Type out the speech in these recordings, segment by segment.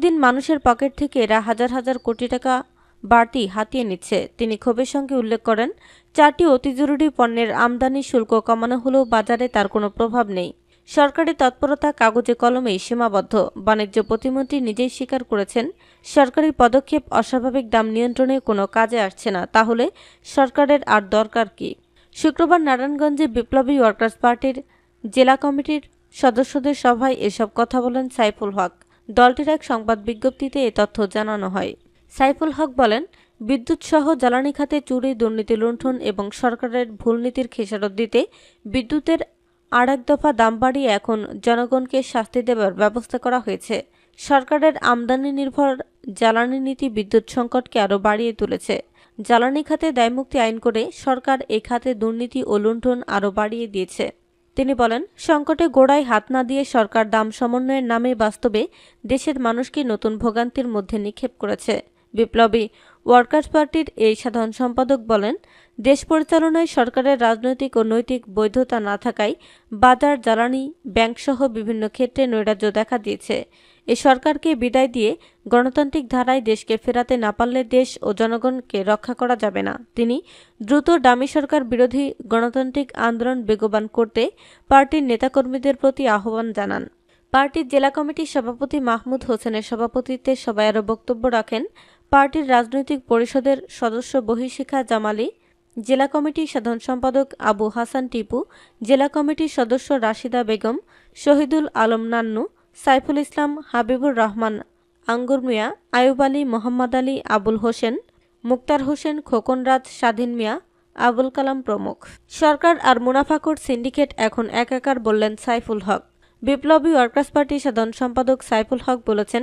প্রতিদিন মানুষের পকেট থেকে এরা হাজার হাজার কোটি টাকা বাড়তি হাতিয়ে নিচ্ছে তিনি ক্ষোভের সঙ্গে উল্লেখ করেন চারটি অতি জরুরি পণ্যের আমদানি শুল্ক কমানো হলেও বাজারে তার কোনো প্রভাব নেই সরকারি তৎপরতা কাগজে কলমেই সীমাবদ্ধ বাণিজ্য প্রতিমন্ত্রী নিজেই স্বীকার করেছেন সরকারি পদক্ষেপ অস্বাভাবিক দাম নিয়ন্ত্রণে কোনো কাজে আসছে না তাহলে সরকারের আর দরকার কি শুক্রবার নারায়ণগঞ্জে বিপ্লবী ওয়ার্কার্স পার্টির জেলা কমিটির সদস্যদের সভায় এসব কথা বলেন সাইফুল হক দলটির এক সংবাদ বিজ্ঞপ্তিতে এ তথ্য জানানো হয় সাইফুল হক বলেন বিদ্যুৎসহ জ্বালানি খাতে চুরি দুর্নীতি লুণ্ঠন এবং সরকারের ভুল নীতির খেসারত দিতে বিদ্যুতের আর এক দফা দাম বাড়িয়ে এখন জনগণকে শাস্তি দেবার ব্যবস্থা করা হয়েছে সরকারের আমদানি নির্ভর জ্বালানি নীতি বিদ্যুৎ সংকটকে আরও বাড়িয়ে তুলেছে জ্বালানি খাতে দায়মুক্তি আইন করে সরকার এ খাতে দুর্নীতি ও লুণ্ঠন আরও বাড়িয়ে দিয়েছে তিনি বলেন সংকটে গোড়ায় হাত না দিয়ে সরকার দাম সমন্বয়ের নামে বাস্তবে দেশের মানুষকে নতুন ভোগান্তির মধ্যে নিক্ষেপ করেছে বিপ্লবী ওয়ার্কার্স পার্টির এই সাধারণ সম্পাদক বলেন দেশ পরিচালনায় সরকারের রাজনৈতিক ও নৈতিক বৈধতা না থাকায় বাজার জ্বালানি ব্যাংকসহ বিভিন্ন ক্ষেত্রে নৈরাজ্য দেখা দিয়েছে এ সরকারকে বিদায় দিয়ে গণতান্ত্রিক ধারায় দেশকে ফেরাতে না পারলে দেশ ও জনগণকে রক্ষা করা যাবে না তিনি দ্রুত ডামি সরকার বিরোধী গণতান্ত্রিক আন্দোলন বেগবান করতে পার্টির নেতাকর্মীদের প্রতি আহ্বান জানান পার্টির জেলা কমিটির সভাপতি মাহমুদ হোসেনের সভাপতিত্বে সবাই আরও বক্তব্য রাখেন পার্টির রাজনৈতিক পরিষদের সদস্য বহিশিখা জামালি জেলা কমিটির সাধারণ সম্পাদক আবু হাসান টিপু জেলা কমিটির সদস্য রাশিদা বেগম শহীদুল আলম নান্নু সাইফুল ইসলাম হাবিবুর রহমান আঙ্গুর মিয়া আয়ুব আলী মোহাম্মদ আলী আবুল হোসেন মুক্তার হোসেন খোকন রাজ স্বাধীন মিয়া আবুল কালাম প্রমুখ সরকার আর মুনাফাকর সিন্ডিকেট এখন একাকার বললেন সাইফুল হক বিপ্লবী ওয়ার্কার্স পার্টির সাধারণ সম্পাদক সাইফুল হক বলেছেন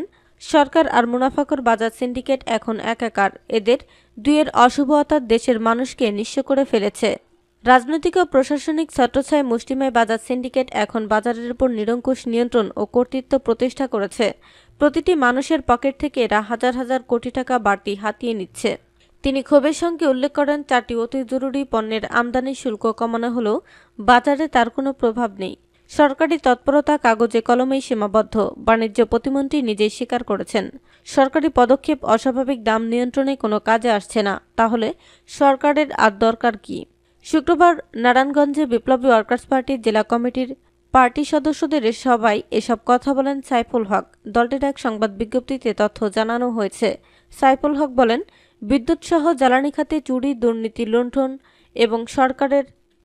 সরকার আর মুনাফাকর বাজার সিন্ডিকেট এখন একাকার এদের দুয়ের অশুভতার দেশের মানুষকে নিঃস্ব করে ফেলেছে রাজনৈতিক ও প্রশাসনিক ছত্রছায় মুষ্টিময় বাজার সিন্ডিকেট এখন বাজারের উপর নিরঙ্কুশ নিয়ন্ত্রণ ও কর্তৃত্ব প্রতিষ্ঠা করেছে প্রতিটি মানুষের পকেট থেকে এরা হাজার হাজার কোটি টাকা বাড়তি হাতিয়ে নিচ্ছে তিনি ক্ষোভের সঙ্গে উল্লেখ করেন চারটি অতি জরুরি পণ্যের আমদানি শুল্ক কমানো হলেও বাজারে তার কোনো প্রভাব নেই সরকারি তৎপরতা কাগজে কলমেই সীমাবদ্ধ বাণিজ্য প্রতিমন্ত্রী নিজেই স্বীকার করেছেন সরকারি পদক্ষেপ অস্বাভাবিক দাম নিয়ন্ত্রণে কোনো কাজে আসছে না তাহলে সরকারের আর দরকার কি শুক্রবার নারায়ণগঞ্জে বিপ্লবী ওয়ার্কার্স পার্টির জেলা কমিটির পার্টি সদস্যদের সবাই এসব কথা বলেন সাইফুল হক দলটির এক সংবাদ বিজ্ঞপ্তিতে তথ্য জানানো হয়েছে সাইফুল হক বলেন বিদ্যুৎসহ জ্বালানি খাতে চুরি দুর্নীতি লুণ্ঠন এবং সরকারের